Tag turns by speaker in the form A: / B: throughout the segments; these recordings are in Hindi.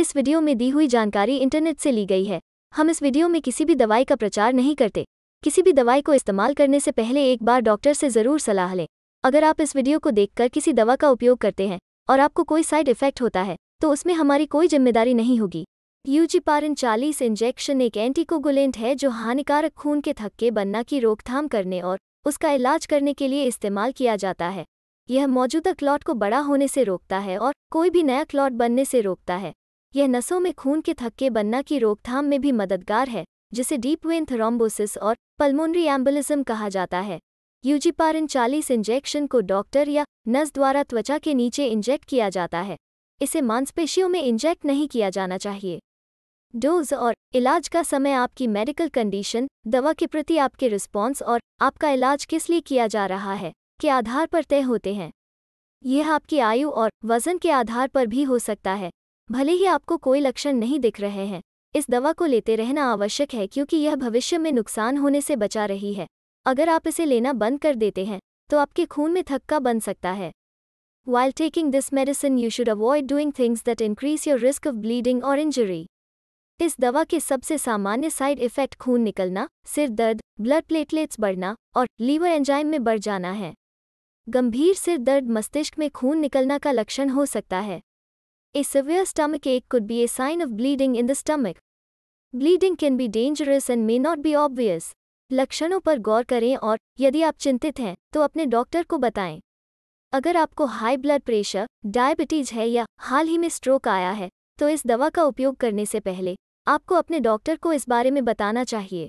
A: इस वीडियो में दी हुई जानकारी इंटरनेट से ली गई है हम इस वीडियो में किसी भी दवाई का प्रचार नहीं करते किसी भी दवाई को इस्तेमाल करने से पहले एक बार डॉक्टर से ज़रूर सलाह लें अगर आप इस वीडियो को देखकर किसी दवा का उपयोग करते हैं और आपको कोई साइड इफेक्ट होता है तो उसमें हमारी कोई जिम्मेदारी नहीं होगी यूजीपारन चालीस इंजेक्शन एक एंटीकोगुलेंट है जो हानिकारक खून के थक्के बनना की रोकथाम करने और उसका इलाज करने के लिए इस्तेमाल किया जाता है यह मौजूदा क्लॉट को बड़ा होने से रोकता है और कोई भी नया क्लॉट बनने से रोकता है यह नसों में खून के थक्के बनना की रोकथाम में भी मददगार है जिसे डीप वेन थ्रोम्बोसिस और पल्मोनरी एम्बुलिज्म कहा जाता है यूजीपारिन 40 इंजेक्शन को डॉक्टर या नस द्वारा त्वचा के नीचे इंजेक्ट किया जाता है इसे मांसपेशियों में इंजेक्ट नहीं किया जाना चाहिए डोज और इलाज का समय आपकी मेडिकल कंडीशन दवा के प्रति आपके रिस्पॉन्स और आपका इलाज किस लिए किया जा रहा है के आधार पर तय होते हैं यह आपकी आयु और वजन के आधार पर भी हो सकता है भले ही आपको कोई लक्षण नहीं दिख रहे हैं इस दवा को लेते रहना आवश्यक है क्योंकि यह भविष्य में नुकसान होने से बचा रही है अगर आप इसे लेना बंद कर देते हैं तो आपके खून में थक्का बन सकता है while taking this medicine you should avoid doing things that increase your risk of bleeding और इंजरी इस दवा के सबसे सामान्य साइड इफेक्ट खून निकलना सिर दर्द ब्लड प्लेटलेट्स बढ़ना और लीवर एंजाइम में बढ़ जाना है गंभीर सिर दर्द मस्तिष्क में खून निकलना का लक्षण हो सकता है A severe stomach ache could be a sign of bleeding in the stomach. Bleeding can be dangerous and may not be obvious. लक्षणों पर गौर करें और यदि आप चिंतित हैं तो अपने डॉक्टर को बताएं अगर आपको हाई ब्लड प्रेशर डायबिटीज है या हाल ही में स्ट्रोक आया है तो इस दवा का उपयोग करने से पहले आपको अपने डॉक्टर को इस बारे में बताना चाहिए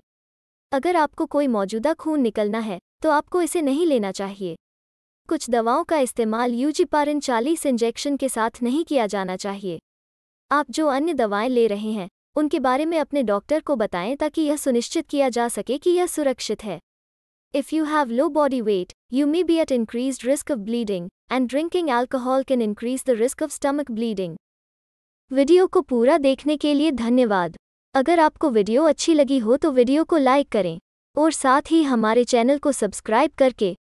A: अगर आपको कोई मौजूदा खून निकलना है तो आपको इसे नहीं लेना चाहिए कुछ दवाओं का इस्तेमाल यूजीपारिन 40 इंजेक्शन के साथ नहीं किया जाना चाहिए आप जो अन्य दवाएं ले रहे हैं उनके बारे में अपने डॉक्टर को बताएं ताकि यह सुनिश्चित किया जा सके कि यह सुरक्षित है If you have low body weight, you may be at increased risk of bleeding, and drinking alcohol can increase the risk of stomach bleeding. Video को पूरा देखने के लिए धन्यवाद अगर आपको वीडियो अच्छी लगी हो तो वीडियो को लाइक करें और साथ ही हमारे चैनल को सब्सक्राइब करके